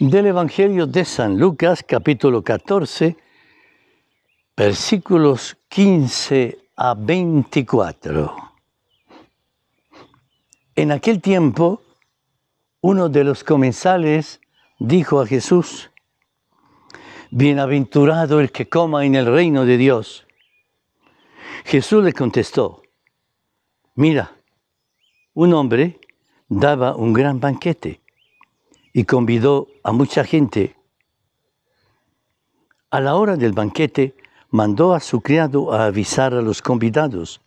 del Evangelio de San Lucas, capítulo 14, versículos 15 a 24. En aquel tiempo, uno de los comensales dijo a Jesús, Bienaventurado el que coma en el reino de Dios. Jesús le contestó, Mira, un hombre daba un gran banquete y convidó a mucha gente. A la hora del banquete mandó a su criado a avisar a los convidados,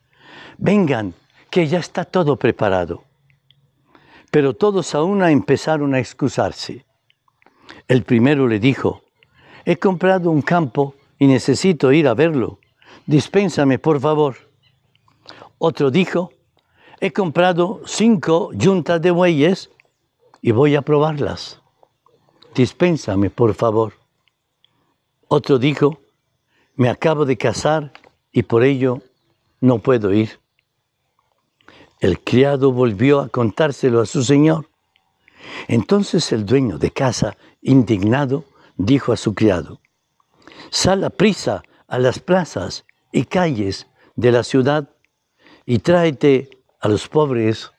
vengan, que ya está todo preparado. Pero todos a una empezaron a excusarse. El primero le dijo, he comprado un campo y necesito ir a verlo. Dispénsame, por favor. Otro dijo, he comprado cinco yuntas de bueyes y voy a probarlas. Dispénsame, por favor. Otro dijo, me acabo de casar y por ello no puedo ir. El criado volvió a contárselo a su señor. Entonces el dueño de casa, indignado, dijo a su criado, Sal a prisa a las plazas y calles de la ciudad y tráete a los pobres,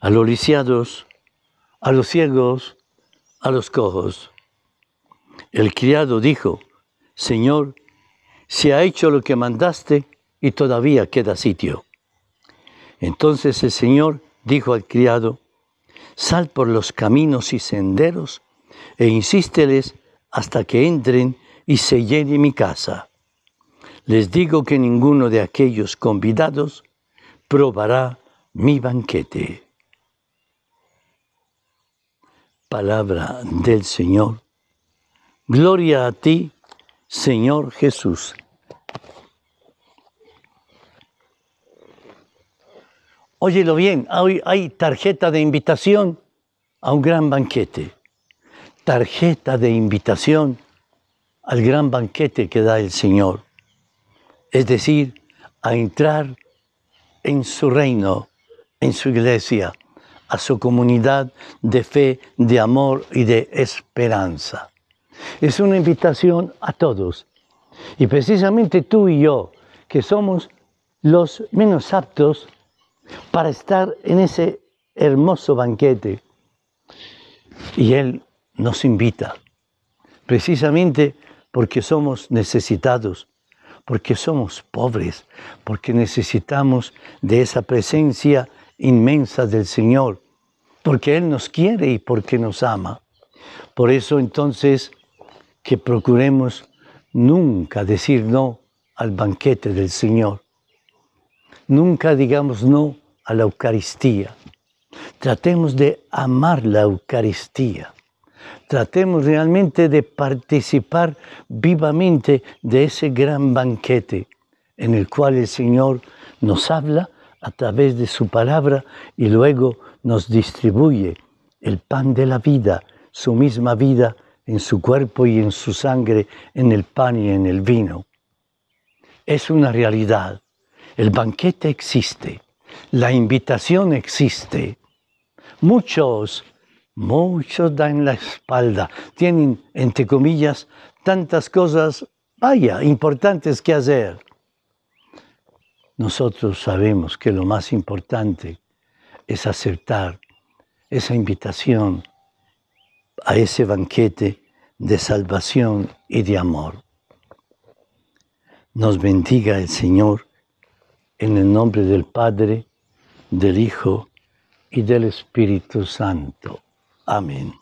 a los lisiados, a los ciegos, a los cojos. El criado dijo, Señor, se ha hecho lo que mandaste y todavía queda sitio. Entonces el Señor dijo al criado, sal por los caminos y senderos e insísteles hasta que entren y se llene mi casa. Les digo que ninguno de aquellos convidados probará mi banquete palabra del Señor. Gloria a ti, Señor Jesús. Óyelo bien, hoy hay tarjeta de invitación a un gran banquete. Tarjeta de invitación al gran banquete que da el Señor. Es decir, a entrar en su reino, en su iglesia, a su comunidad de fe, de amor y de esperanza. Es una invitación a todos. Y precisamente tú y yo, que somos los menos aptos para estar en ese hermoso banquete. Y Él nos invita, precisamente porque somos necesitados, porque somos pobres, porque necesitamos de esa presencia inmensa del Señor, porque Él nos quiere y porque nos ama. Por eso entonces que procuremos nunca decir no al banquete del Señor. Nunca digamos no a la Eucaristía. Tratemos de amar la Eucaristía. Tratemos realmente de participar vivamente de ese gran banquete en el cual el Señor nos habla a través de su palabra y luego nos distribuye el pan de la vida, su misma vida en su cuerpo y en su sangre, en el pan y en el vino. Es una realidad. El banquete existe, la invitación existe. Muchos, muchos dan la espalda, tienen, entre comillas, tantas cosas, vaya, importantes que hacer nosotros sabemos que lo más importante es aceptar esa invitación a ese banquete de salvación y de amor. Nos bendiga el Señor en el nombre del Padre, del Hijo y del Espíritu Santo. Amén.